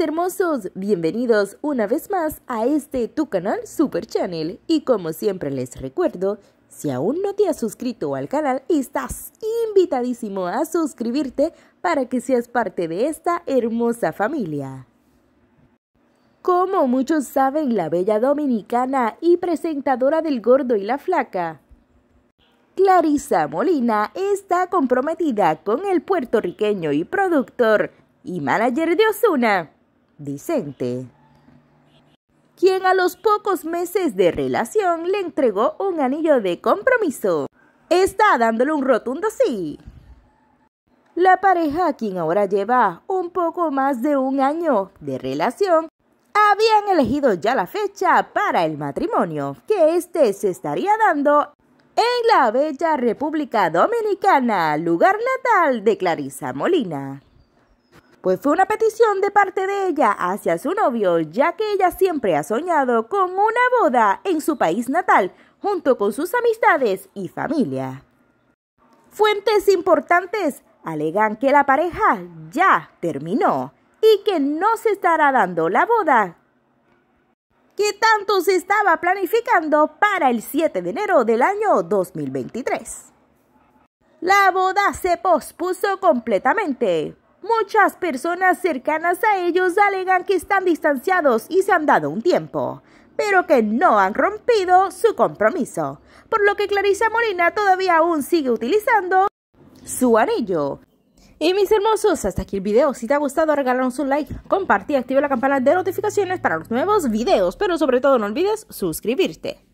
hermosos, bienvenidos una vez más a este tu canal Super Channel y como siempre les recuerdo, si aún no te has suscrito al canal, estás invitadísimo a suscribirte para que seas parte de esta hermosa familia. Como muchos saben, la bella dominicana y presentadora del Gordo y la Flaca, Clarisa Molina está comprometida con el puertorriqueño y productor y manager de Osuna, Vicente, quien a los pocos meses de relación le entregó un anillo de compromiso. Está dándole un rotundo sí. La pareja, quien ahora lleva un poco más de un año de relación, habían elegido ya la fecha para el matrimonio, que este se estaría dando en la bella República Dominicana, lugar natal de Clarisa Molina. Pues fue una petición de parte de ella hacia su novio, ya que ella siempre ha soñado con una boda en su país natal, junto con sus amistades y familia. Fuentes importantes alegan que la pareja ya terminó y que no se estará dando la boda que tanto se estaba planificando para el 7 de enero del año 2023. La boda se pospuso completamente Muchas personas cercanas a ellos alegan que están distanciados y se han dado un tiempo, pero que no han rompido su compromiso, por lo que Clarissa Molina todavía aún sigue utilizando su anillo. Y mis hermosos, hasta aquí el video. Si te ha gustado, regálanos un like, y activa la campana de notificaciones para los nuevos videos, pero sobre todo no olvides suscribirte.